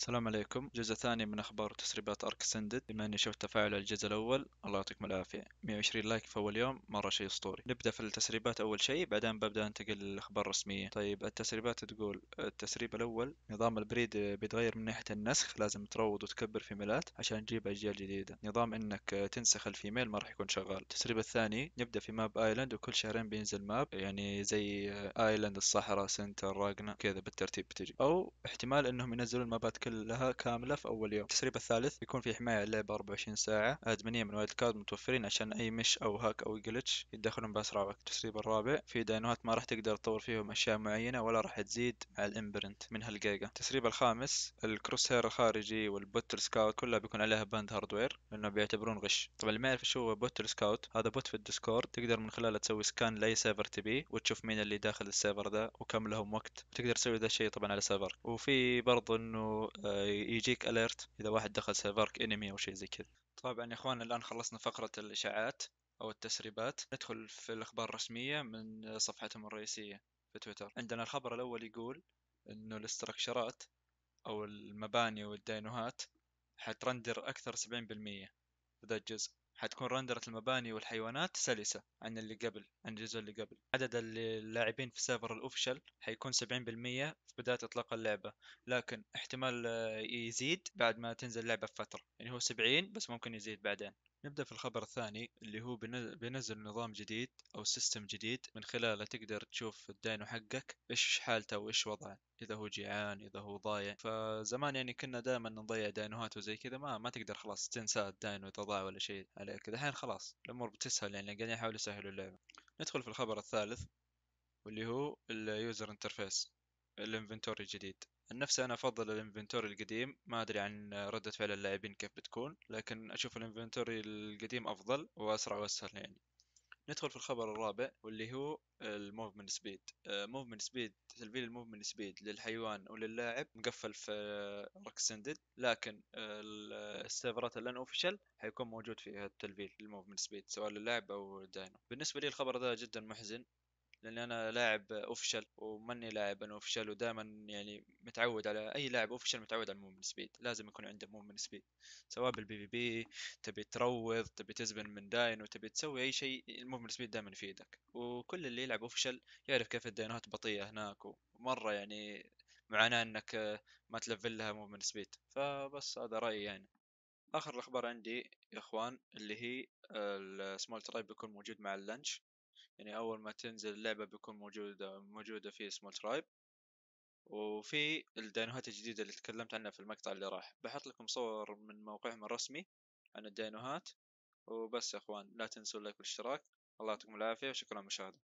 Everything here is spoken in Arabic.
السلام عليكم جزء ثاني من اخبار وتسريبات ارك سندد بما اني شفت تفاعل الجزء الاول الله يعطيكم العافيه 120 لايك في اول يوم مره شيء اسطوري نبدا في التسريبات اول شيء بعدين ببدا انتقل للاخبار الرسميه طيب التسريبات تقول التسريب الاول نظام البريد بيتغير من ناحيه النسخ لازم تروض وتكبر في ميلات عشان تجيب اجيال جديده نظام انك تنسخ الفيميل ما راح يكون شغال التسريب الثاني نبدا في ماب ايلاند وكل شهرين بينزل ماب يعني زي ايلاند الصحراء سنتر راجنا كذا بالترتيب بتجي او احتمال انهم ينزلوا المابات كلها كامله في اول يوم التسريب الثالث بيكون في حمايه اللعبه 24 ساعه ادمنيه من وايلد كارد متوفرين عشان اي مش او هاك او جلتش يتدخلون باسرع وقت التسريب الرابع في دينوهات ما راح تقدر تطور فيهم اشياء معينه ولا راح تزيد مع الامبرنت من هالجيجا التسريب الخامس الكروس هير الخارجي والبوتل سكاوت كلها بيكون عليها باند هاردوير لانه بيعتبرون غش طبعا اللي ما يعرف شو هو بوتل سكاوت هذا بوت في الديسكورد تقدر من خلاله تسوي سكان لاي سيرفر تبيه وتشوف مين اللي داخل السيرفر ذا وكم لهم وقت تقدر تسوي ذا الشيء طبعا على سيرفر وفي برضه انه آه، يجيك اليرت اذا واحد دخل سيرفرك انمي او شيء زي كذا طبعا يا اخوان الان خلصنا فقره الاشاعات او التسريبات ندخل في الاخبار الرسميه من صفحتهم الرئيسيه في تويتر عندنا الخبر الاول يقول انه الاستراكشرات او المباني والدينوهات حترندر اكثر 70% في ذا الجزء حتكون رندرة المباني والحيوانات سلسة عن اللي قبل عن الجزء اللي قبل عدد اللاعبين في سيرفر الأوفيشال حيكون 70% في بداية إطلاق اللعبة لكن احتمال آه، يزيد بعد ما تنزل اللعبة بفترة يعني هو 70 بس ممكن يزيد بعدين نبدأ في الخبر الثاني اللي هو بينزل نظام جديد أو سيستم جديد من خلاله تقدر تشوف الداينو حقك إيش حالته وإيش وضعه إذا هو جيعان إذا هو ضايع فزمان يعني كنا دائما نضيع داينوهات وزي كذا ما ما تقدر خلاص تنسى الداينو إذا ضاع ولا شيء عليك الحين خلاص الأمور بتسهل يعني قاعدين يحاولوا يسهلوا اللعبة ندخل في الخبر الثالث واللي هو اليوزر انترفيس الانفنتوري الجديد عن نفسي انا افضل الانفنتوري القديم ما ادري عن ردة فعل اللاعبين كيف بتكون لكن اشوف الانفنتوري القديم افضل واسرع واسهل يعني ندخل في الخبر الرابع واللي هو الموفمنت سبيد آه، موفمنت سبيد تلفيل الموفمنت سبيد للحيوان وللاعب مقفل في اكستندد لكن السيرفرات الان اوفيشال حيكون موجود فيها التلفيل الموفمنت سبيد سواء للاعب او الداينو بالنسبه لي الخبر ده جدا محزن لاني انا لاعب اوفشل وماني لاعب انا اوفشل ودائما يعني متعود على اي لاعب اوفشل متعود على الموفمنت سبيد لازم يكون عنده موفمنت سبيد سواء بالبي في بي تبي تروض تبي تزبن من داين وتبي تسوي اي شيء الموفمنت سبيد دائما يفيدك وكل اللي يلعب اوفشل يعرف كيف الداينات بطيئه هناك ومره يعني معاناه انك ما تلفل لها موفمنت سبيد فبس هذا رايي يعني اخر الاخبار عندي يا اخوان اللي هي السمول ترايب بيكون موجود مع اللانش يعني اول ما تنزل اللعبه بيكون موجوده موجوده في اسمه ترايب وفي الدينوهات الجديده اللي تكلمت عنها في المقطع اللي راح بحط لكم صور من موقعهم الرسمي عن الدينوهات وبس يا اخوان لا تنسوا اللايك والاشتراك الله يعطيكم العافيه وشكرا على المشاهده